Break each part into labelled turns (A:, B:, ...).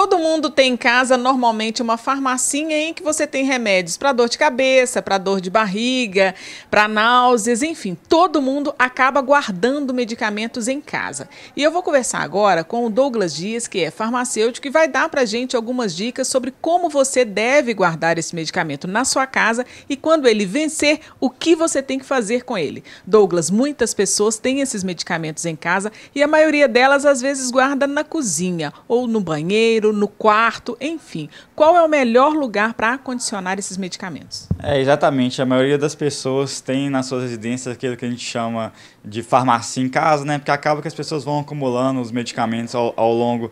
A: Todo mundo tem em casa normalmente uma farmacinha em que você tem remédios para dor de cabeça, para dor de barriga, para náuseas, enfim, todo mundo acaba guardando medicamentos em casa. E eu vou conversar agora com o Douglas Dias, que é farmacêutico e vai dar para gente algumas dicas sobre como você deve guardar esse medicamento na sua casa e quando ele vencer, o que você tem que fazer com ele. Douglas, muitas pessoas têm esses medicamentos em casa e a maioria delas às vezes guarda na cozinha ou no banheiro banheiro, no quarto, enfim. Qual é o melhor lugar para acondicionar esses medicamentos?
B: É, exatamente. A maioria das pessoas tem nas suas residências aquilo que a gente chama de farmácia em casa, né? Porque acaba que as pessoas vão acumulando os medicamentos ao, ao longo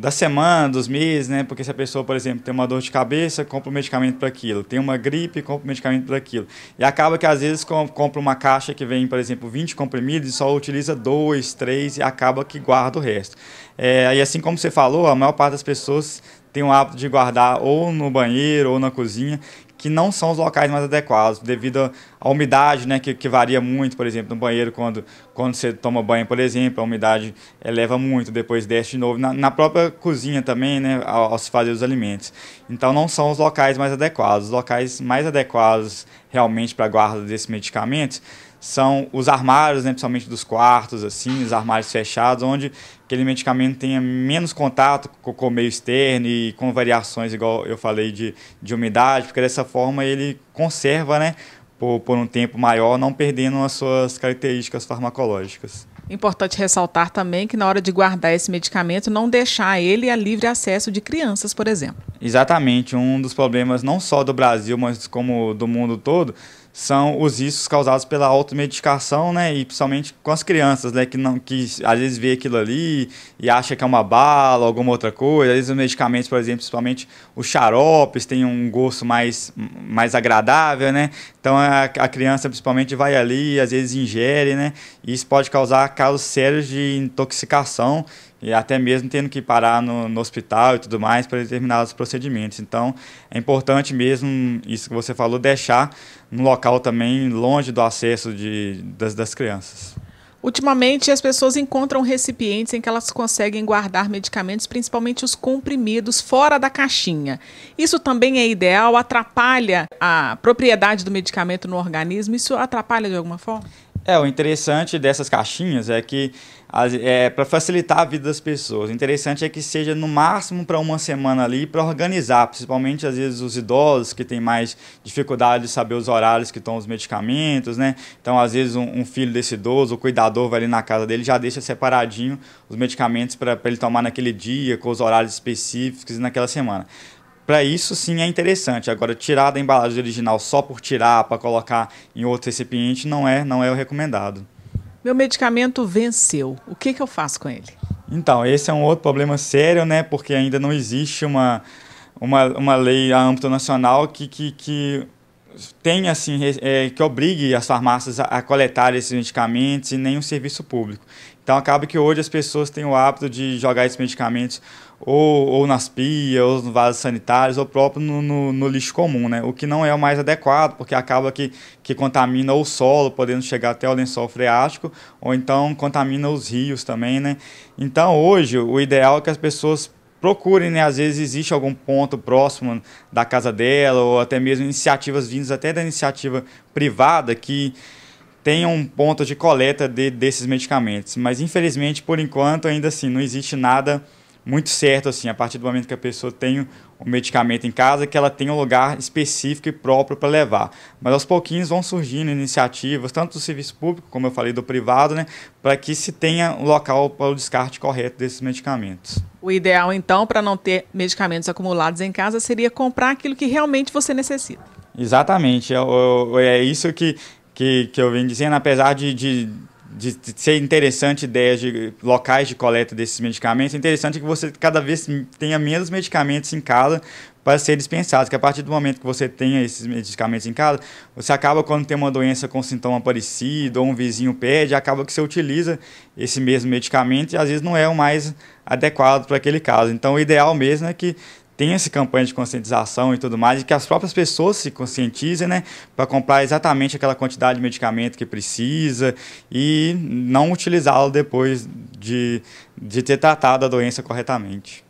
B: da semana, dos meses, né? Porque se a pessoa, por exemplo, tem uma dor de cabeça, compra um medicamento para aquilo. Tem uma gripe, compra um medicamento para aquilo. E acaba que às vezes compra uma caixa que vem, por exemplo, 20 comprimidos e só utiliza dois, três e acaba que guarda o resto. É, e assim como você falou, a maior parte das pessoas tem o hábito de guardar ou no banheiro ou na cozinha, que não são os locais mais adequados, devido à umidade, né, que, que varia muito, por exemplo, no banheiro, quando, quando você toma banho, por exemplo, a umidade eleva muito, depois desce de novo, na, na própria cozinha também, né, ao, ao, se fazer os alimentos. Então, não são os locais mais adequados. Os locais mais adequados realmente para a guarda desses medicamentos são os armários, né, principalmente dos quartos, assim, os armários fechados, onde aquele medicamento tenha menos contato com o meio externo e com variações, igual eu falei, de, de umidade, porque dessa forma ele conserva, né, por, por um tempo maior, não perdendo as suas características farmacológicas.
A: Importante ressaltar também que na hora de guardar esse medicamento, não deixar ele a livre acesso de crianças, por exemplo.
B: Exatamente, um dos problemas não só do Brasil, mas como do mundo todo, são os riscos causados pela automedicação, né? E principalmente com as crianças, né? Que, não, que às vezes vê aquilo ali e acha que é uma bala, alguma outra coisa. Às vezes os medicamentos, por exemplo, principalmente os xaropes, têm um gosto mais, mais agradável, né? Então a, a criança principalmente vai ali, às vezes ingere, né? E isso pode causar casos sérios de intoxicação e até mesmo tendo que parar no, no hospital e tudo mais para determinados procedimentos. Então, é importante mesmo isso que você falou, deixar no local também longe do acesso de, das, das crianças.
A: Ultimamente, as pessoas encontram recipientes em que elas conseguem guardar medicamentos, principalmente os comprimidos, fora da caixinha. Isso também é ideal? Atrapalha a propriedade do medicamento no organismo? Isso atrapalha de alguma forma?
B: É, o interessante dessas caixinhas é que é, para facilitar a vida das pessoas. O interessante é que seja no máximo para uma semana ali para organizar, principalmente às vezes os idosos que têm mais dificuldade de saber os horários que estão os medicamentos, né? Então às vezes um, um filho desse idoso, o cuidador vai ali na casa dele já deixa separadinho os medicamentos para ele tomar naquele dia com os horários específicos e naquela semana. Para isso, sim, é interessante. Agora, tirar da embalagem original só por tirar para colocar em outro recipiente não é, não é o recomendado.
A: Meu medicamento venceu. O que, que eu faço com ele?
B: Então, esse é um outro problema sério, né? Porque ainda não existe uma, uma, uma lei a âmbito nacional que, que, que tenha assim é, que obrigue as farmácias a, a coletar esses medicamentos e nem o serviço público. Então acaba que hoje as pessoas têm o hábito de jogar esses medicamentos ou, ou nas pias, ou nos vasos sanitários, ou próprio no, no, no, lixo comum, né? O que não é o mais adequado, porque acaba que, que contamina o solo, podendo chegar até o lençol freático, ou então contamina os rios também, né? Então hoje o ideal é que as pessoas procurem, né? Às vezes existe algum ponto próximo da casa dela, ou até mesmo iniciativas vindas até da iniciativa privada que tenham um ponto de coleta de, desses medicamentos. Mas infelizmente, por enquanto, ainda assim, não existe nada muito certo, assim, a partir do momento que a pessoa tem o medicamento em casa, que ela tem um lugar específico e próprio para levar. Mas aos pouquinhos vão surgindo iniciativas, tanto do serviço público, como eu falei, do privado, né, para que se tenha um local para o descarte correto desses medicamentos.
A: O ideal, então, para não ter medicamentos acumulados em casa, seria comprar aquilo que realmente você necessita.
B: Exatamente, é, é isso que, que, que eu venho dizendo, apesar de, de de, de, ser interessante ideias de locais de coleta desses medicamentos, é interessante que você cada vez tenha menos medicamentos em casa para ser dispensados, que a partir do momento que você tenha esses medicamentos em casa, você acaba quando tem uma doença com sintoma parecido ou um vizinho pede, acaba que você utiliza esse mesmo medicamento e às vezes não é o mais adequado para aquele caso. Então, o ideal mesmo é que tem essa campanha de conscientização e tudo mais, e que as próprias pessoas se conscientizem, né, para comprar exatamente aquela quantidade de medicamento que precisa e não utilizá-lo depois de, de ter tratado a doença corretamente.